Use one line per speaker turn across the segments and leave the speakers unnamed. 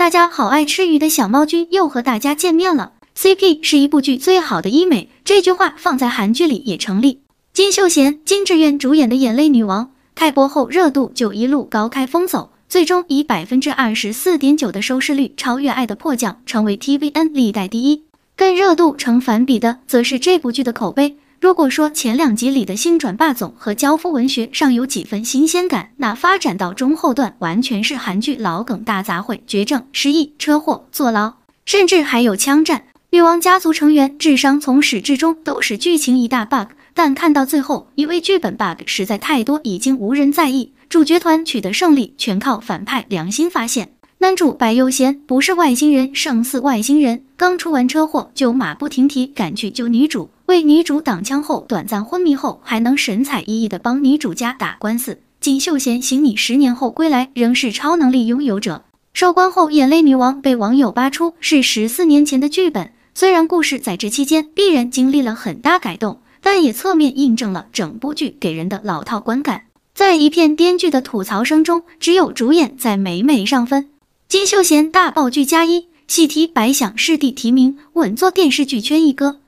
大家好，爱吃鱼的小猫君又和大家见面了。CP 是一部剧最好的医美，这句话放在韩剧里也成立。金秀贤、金智媛主演的《眼泪女王》开播后热度就一路高开疯走，最终以百分之二十四点九的收视率超越《爱的迫降》，成为 tvN 历代第一。跟热度成反比的，则是这部剧的口碑。如果说前两集里的新转霸总和交夫文学尚有几分新鲜感，那发展到中后段完全是韩剧老梗大杂烩：绝症、失忆、车祸、坐牢，甚至还有枪战。女王家族成员智商从始至终都是剧情一大 bug，但看到最后，因为剧本 bug 实在太多，已经无人在意。主角团取得胜利全靠反派良心发现。男主白优贤不是外星人，胜似外星人。刚出完车祸就马不停蹄赶去救女主。为女主挡枪后短暂昏迷后还能神采奕奕的帮女主家打官司，金秀贤行你十年后归来仍是超能力拥有者。收官后眼泪女王被网友扒出是十四年前的剧本，虽然故事在这期间必然经历了很大改动，但也侧面印证了整部剧给人的老套观感。在一片编剧的吐槽声中，只有主演在美美上分，金秀贤大爆剧加一，喜提白想师弟提名，稳坐电视剧圈一哥。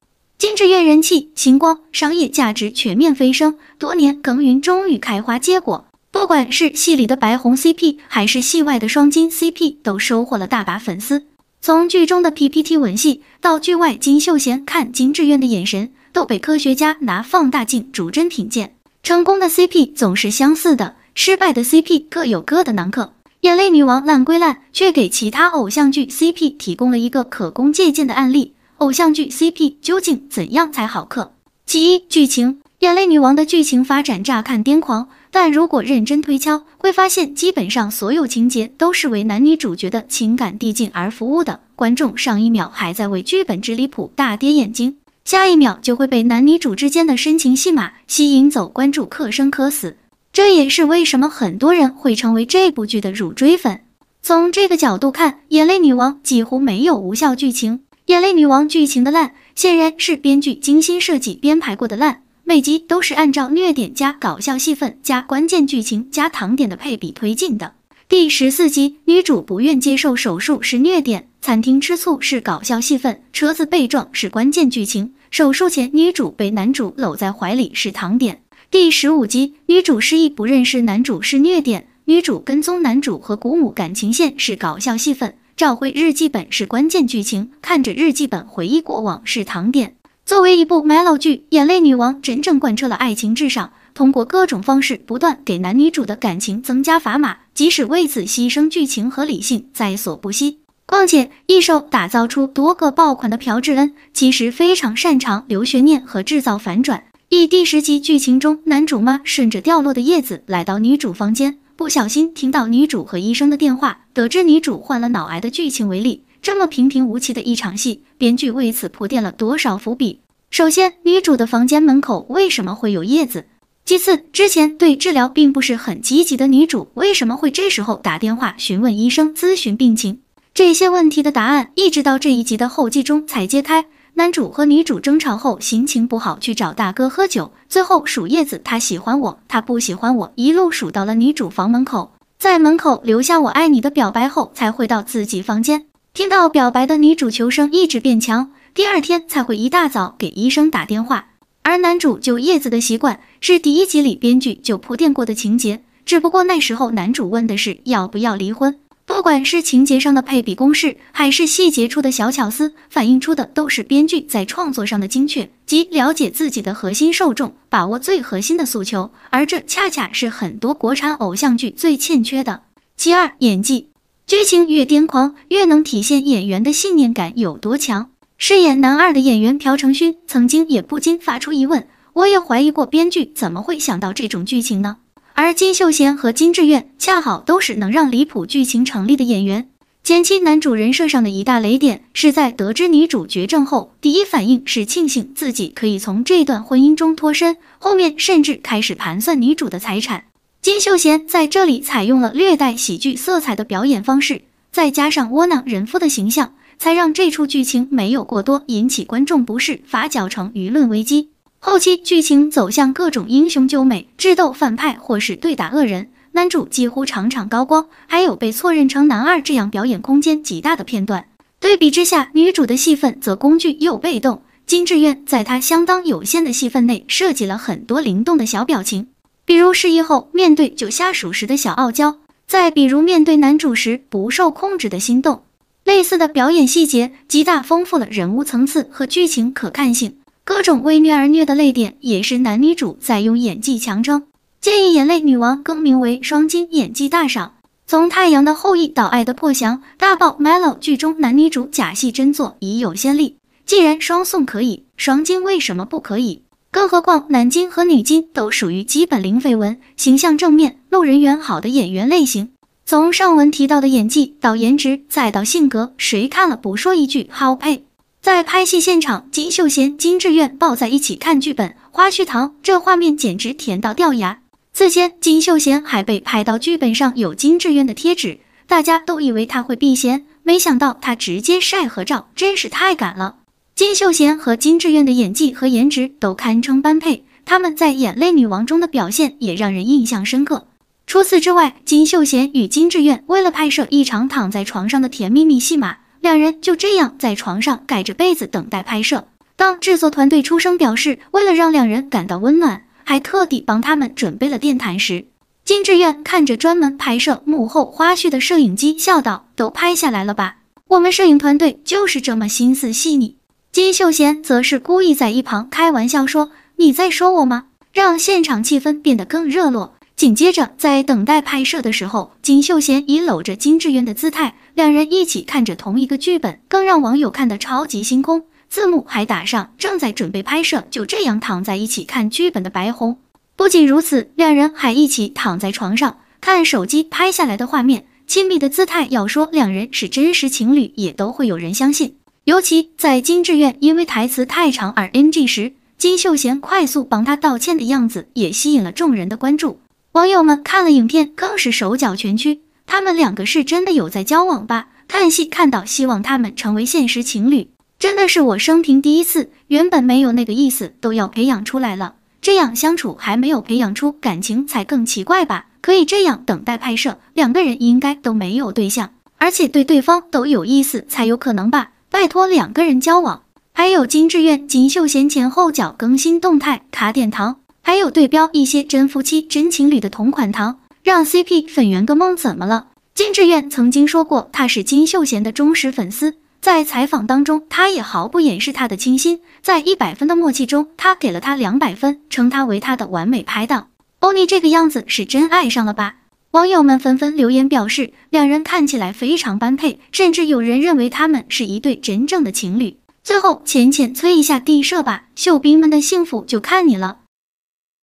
金志愿人气、星光、商业价值全面飞升，多年耕耘终于开花结果。不管是戏里的白红 CP，还是戏外的双金 CP，都收获了大把粉丝。从剧中的 PPT 吻戏，到剧外金秀贤看金志愿的眼神，都被科学家拿放大镜逐帧品鉴。成功的 CP 总是相似的，失败的 CP 各有各的难克。眼泪女王烂归烂，却给其他偶像剧 CP 提供了一个可供借鉴的案例。偶像剧 CP 究竟怎样才好磕？其一，剧情《眼泪女王》的剧情发展乍看癫狂，但如果认真推敲，会发现基本上所有情节都是为男女主角的情感递进而服务的。观众上一秒还在为剧本之离谱大跌眼睛，下一秒就会被男女主之间的深情戏码吸引走关注，克生克死。这也是为什么很多人会成为这部剧的入追粉。从这个角度看，《眼泪女王》几乎没有无效剧情。《眼泪女王》剧情的烂，显然是编剧精心设计编排过的烂。每集都是按照虐点加搞笑戏份加关键剧情加糖点的配比推进的。第十四集，女主不愿接受手术是虐点；餐厅吃醋是搞笑戏份；车子被撞是关键剧情；手术前女主被男主搂在怀里是糖点。第十五集，女主失忆不认识男主是虐点；女主跟踪男主和古母感情线是搞笑戏份。找回日记本是关键剧情，看着日记本回忆过往是糖点。作为一部 melow 剧，《眼泪女王》真正贯彻了爱情至上，通过各种方式不断给男女主的感情增加砝码，即使为此牺牲剧情和理性在所不惜。况且，一手打造出多个爆款的朴智恩，其实非常擅长留悬念和制造反转。以第十集剧情中，男主妈顺着掉落的叶子来到女主房间。不小心听到女主和医生的电话，得知女主患了脑癌的剧情为例，这么平平无奇的一场戏，编剧为此铺垫了多少伏笔？首先，女主的房间门口为什么会有叶子？其次，之前对治疗并不是很积极的女主，为什么会这时候打电话询问医生咨询病情？这些问题的答案，一直到这一集的后记中才揭开。男主和女主争吵后，心情不好，去找大哥喝酒。最后数叶子，他喜欢我，他不喜欢我，一路数到了女主房门口，在门口留下“我爱你”的表白后，才回到自己房间。听到表白的女主求生，意志变强。第二天才会一大早给医生打电话。而男主救叶子的习惯，是第一集里编剧就铺垫过的情节，只不过那时候男主问的是要不要离婚。不管是情节上的配比公式，还是细节处的小巧思，反映出的都是编剧在创作上的精确即了解自己的核心受众，把握最核心的诉求。而这恰恰是很多国产偶像剧最欠缺的。其二，演技，剧情越癫狂，越能体现演员的信念感有多强。饰演男二的演员朴成勋曾经也不禁发出疑问：我也怀疑过，编剧怎么会想到这种剧情呢？而金秀贤和金志媛恰好都是能让离谱剧情成立的演员。前期男主人设上的一大雷点是在得知女主绝症后，第一反应是庆幸自己可以从这段婚姻中脱身，后面甚至开始盘算女主的财产。金秀贤在这里采用了略带喜剧色彩的表演方式，再加上窝囊人夫的形象，才让这出剧情没有过多引起观众不适，发酵成舆论危机。后期剧情走向各种英雄救美、智斗反派或是对打恶人，男主几乎场场高光，还有被错认成男二这样表演空间极大的片段。对比之下，女主的戏份则工具又被动。金智苑在她相当有限的戏份内设计了很多灵动的小表情，比如失忆后面对救下属时的小傲娇，再比如面对男主时不受控制的心动。类似的表演细节极大丰富了人物层次和剧情可看性。各种为虐而虐的泪点，也是男女主在用演技强撑。建议眼泪女王更名为双金演技大赏。从《太阳的后裔》到《爱的破降》，大爆 Melo 剧中男女主假戏真做已有先例。既然双宋可以，双金为什么不可以？更何况男金和女金都属于基本零绯闻、形象正面、路人缘好的演员类型。从上文提到的演技到颜值再到性格，谁看了不说一句好配？在拍戏现场，金秀贤、金志愿抱在一起看剧本，花絮糖，这画面简直甜到掉牙。此前，金秀贤还被拍到剧本上有金志愿的贴纸，大家都以为他会避嫌，没想到他直接晒合照，真是太敢了。金秀贤和金志愿的演技和颜值都堪称般配，他们在《眼泪女王》中的表现也让人印象深刻。除此之外，金秀贤与金志愿为了拍摄一场躺在床上的甜蜜蜜戏码。两人就这样在床上盖着被子等待拍摄。当制作团队出声表示，为了让两人感到温暖，还特地帮他们准备了电毯时，金志愿看着专门拍摄幕后花絮的摄影机，笑道：“都拍下来了吧？我们摄影团队就是这么心思细腻。”金秀贤则是故意在一旁开玩笑说：“你在说我吗？”让现场气氛变得更热络。紧接着，在等待拍摄的时候，金秀贤以搂着金智媛的姿态，两人一起看着同一个剧本，更让网友看得超级星空，字幕还打上正在准备拍摄。就这样躺在一起看剧本的白红，不仅如此，两人还一起躺在床上看手机拍下来的画面，亲密的姿态。要说两人是真实情侣，也都会有人相信。尤其在金智媛因为台词太长而 NG 时，金秀贤快速帮他道歉的样子，也吸引了众人的关注。网友们看了影片，更是手脚全屈。他们两个是真的有在交往吧？看戏看到希望他们成为现实情侣，真的是我生平第一次。原本没有那个意思，都要培养出来了。这样相处还没有培养出感情，才更奇怪吧？可以这样等待拍摄，两个人应该都没有对象，而且对对方都有意思，才有可能吧？拜托，两个人交往。还有金志苑、金秀贤前后脚更新动态，卡点糖，还有对标一些真夫妻、真情侣的同款糖，让 CP 粉圆个梦怎么了？金志愿曾经说过，他是金秀贤的忠实粉丝，在采访当中，他也毫不掩饰他的倾心。在一百分的默契中，他给了他两百分，称他为他的完美拍档。欧尼这个样子是真爱上了吧？网友们纷纷留言表示，两人看起来非常般配，甚至有人认为他们是一对真正的情侣。最后浅浅催一下地设吧，秀兵们的幸福就看你了。